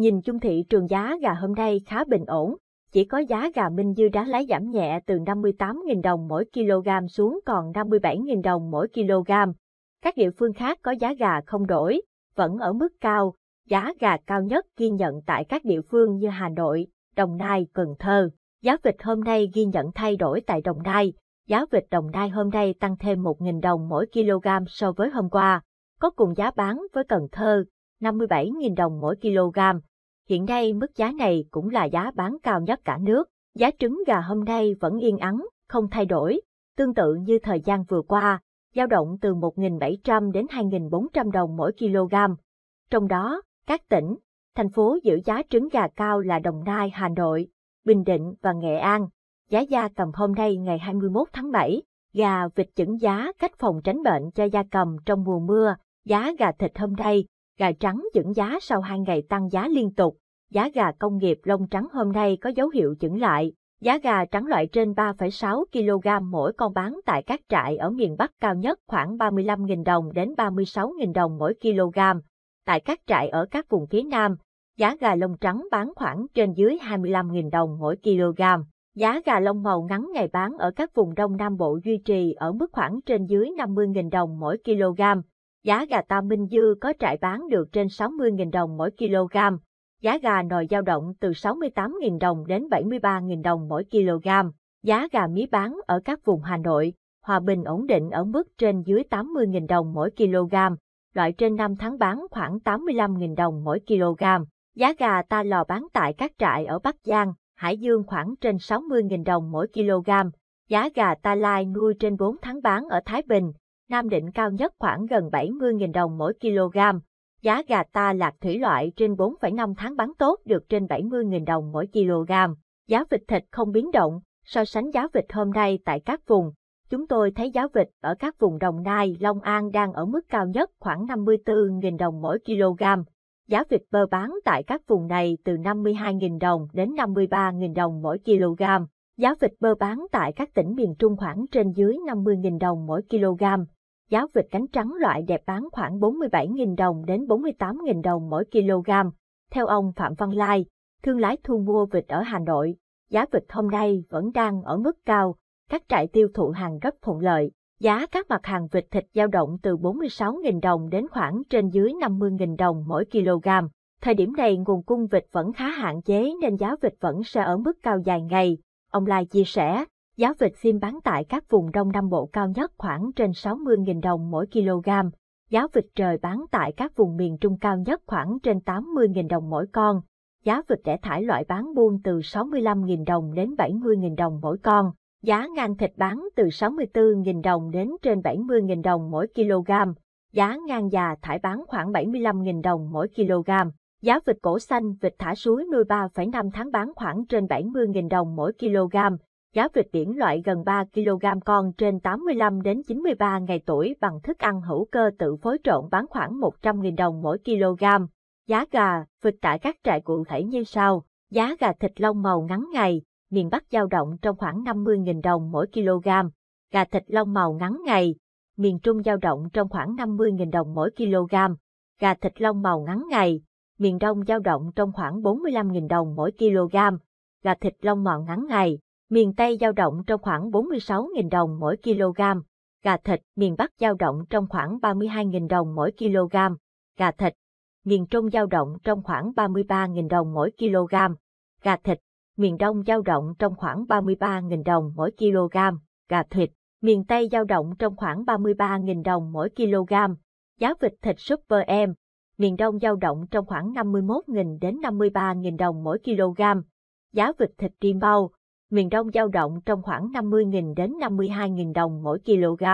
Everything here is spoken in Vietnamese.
Nhìn chung thị trường giá gà hôm nay khá bình ổn, chỉ có giá gà Minh Dư đá lái giảm nhẹ từ 58.000 đồng mỗi kg xuống còn 57.000 đồng mỗi kg. Các địa phương khác có giá gà không đổi, vẫn ở mức cao, giá gà cao nhất ghi nhận tại các địa phương như Hà Nội, Đồng Nai, Cần Thơ. Giá vịt hôm nay ghi nhận thay đổi tại Đồng Nai, giá vịt Đồng Nai hôm nay tăng thêm 1.000 đồng mỗi kg so với hôm qua, có cùng giá bán với Cần Thơ, 57.000 đồng mỗi kg hiện nay mức giá này cũng là giá bán cao nhất cả nước. Giá trứng gà hôm nay vẫn yên ắng, không thay đổi, tương tự như thời gian vừa qua, dao động từ 1.700 đến 2.400 đồng mỗi kg. Trong đó, các tỉnh, thành phố giữ giá trứng gà cao là Đồng Nai, Hà Nội, Bình Định và Nghệ An. Giá da cầm hôm nay ngày 21 tháng 7, gà vịt chững giá cách phòng tránh bệnh cho da cầm trong mùa mưa, giá gà thịt hôm nay, gà trắng chững giá sau hai ngày tăng giá liên tục giá gà công nghiệp lông trắng hôm nay có dấu hiệu chững lại. Giá gà trắng loại trên 3,6 kg mỗi con bán tại các trại ở miền Bắc cao nhất khoảng 35.000 đồng đến 36.000 đồng mỗi kg. Tại các trại ở các vùng phía Nam, giá gà lông trắng bán khoảng trên dưới 25.000 đồng mỗi kg. Giá gà lông màu ngắn ngày bán ở các vùng Đông Nam Bộ duy trì ở mức khoảng trên dưới 50.000 đồng mỗi kg. Giá gà tam minh dư có trại bán được trên 60.000 đồng mỗi kg giá gà nồi dao động từ 68.000 đồng đến 73.000 đồng mỗi kg. Giá gà mí bán ở các vùng Hà Nội, Hòa Bình ổn định ở mức trên dưới 80.000 đồng mỗi kg, loại trên 5 tháng bán khoảng 85.000 đồng mỗi kg. Giá gà ta lò bán tại các trại ở Bắc Giang, Hải Dương khoảng trên 60.000 đồng mỗi kg. Giá gà ta lai nuôi trên 4 tháng bán ở Thái Bình, Nam Định cao nhất khoảng gần 70.000 đồng mỗi kg. Giá gà ta lạc thủy loại trên 4,5 tháng bán tốt được trên 70.000 đồng mỗi kg. Giá vịt thịt không biến động, so sánh giá vịt hôm nay tại các vùng. Chúng tôi thấy giá vịt ở các vùng Đồng Nai, Long An đang ở mức cao nhất khoảng 54.000 đồng mỗi kg. Giá vịt bơ bán tại các vùng này từ 52.000 đồng đến 53.000 đồng mỗi kg. Giá vịt bơ bán tại các tỉnh miền Trung khoảng trên dưới 50.000 đồng mỗi kg giá vịt cánh trắng loại đẹp bán khoảng 47.000 đồng đến 48.000 đồng mỗi kg. Theo ông Phạm Văn Lai, thương lái thu mua vịt ở Hà Nội, giá vịt hôm nay vẫn đang ở mức cao, các trại tiêu thụ hàng rất thuận lợi. Giá các mặt hàng vịt thịt dao động từ 46.000 đồng đến khoảng trên dưới 50.000 đồng mỗi kg. Thời điểm này nguồn cung vịt vẫn khá hạn chế nên giá vịt vẫn sẽ ở mức cao dài ngày, ông Lai chia sẻ. Giá vịt phim bán tại các vùng Đông Nam Bộ cao nhất khoảng trên 60.000 đồng mỗi kg, giá vịt trời bán tại các vùng miền Trung cao nhất khoảng trên 80.000 đồng mỗi con, giá vịt đẻ thải loại bán buôn từ 65.000 đồng đến 70.000 đồng mỗi con, giá ngan thịt bán từ 64.000 đồng đến trên 70.000 đồng mỗi kg, giá ngan già thải bán khoảng 75.000 đồng mỗi kg. Giá vịt cổ xanh, vịt thả suối nuôi 3,5 tháng bán khoảng trên 70.000 đồng mỗi kg, giá vịt biển loại gần 3 kg con trên 85 đến 93 ngày tuổi bằng thức ăn hữu cơ tự phối trộn bán khoảng 100.000 đồng mỗi kg. Giá gà, vịt tại các trại cụ thể như sau. Giá gà thịt lông màu ngắn ngày, miền Bắc dao động trong khoảng 50.000 đồng mỗi kg. Gà thịt lông màu ngắn ngày, miền Trung dao động trong khoảng 50.000 đồng mỗi kg. Gà thịt lông màu ngắn ngày, miền Đông dao động trong khoảng 45.000 đồng mỗi kg. Gà thịt lông màu ngắn ngày, miền Tây dao động trong khoảng 46.000 đồng mỗi kg, gà thịt miền Bắc dao động trong khoảng 32.000 đồng mỗi kg, gà thịt miền Trung dao động trong khoảng 33.000 đồng mỗi kg, gà thịt miền Đông dao động trong khoảng 33.000 đồng mỗi kg, gà thịt miền Tây dao động trong khoảng 33.000 đồng mỗi kg, giá vịt thịt Super Em miền Đông dao động trong khoảng 51.000 đến 53.000 đồng mỗi kg, giá vịt thịt Rimbau miền Đông dao động trong khoảng 50.000 đến 52.000 đồng mỗi kg,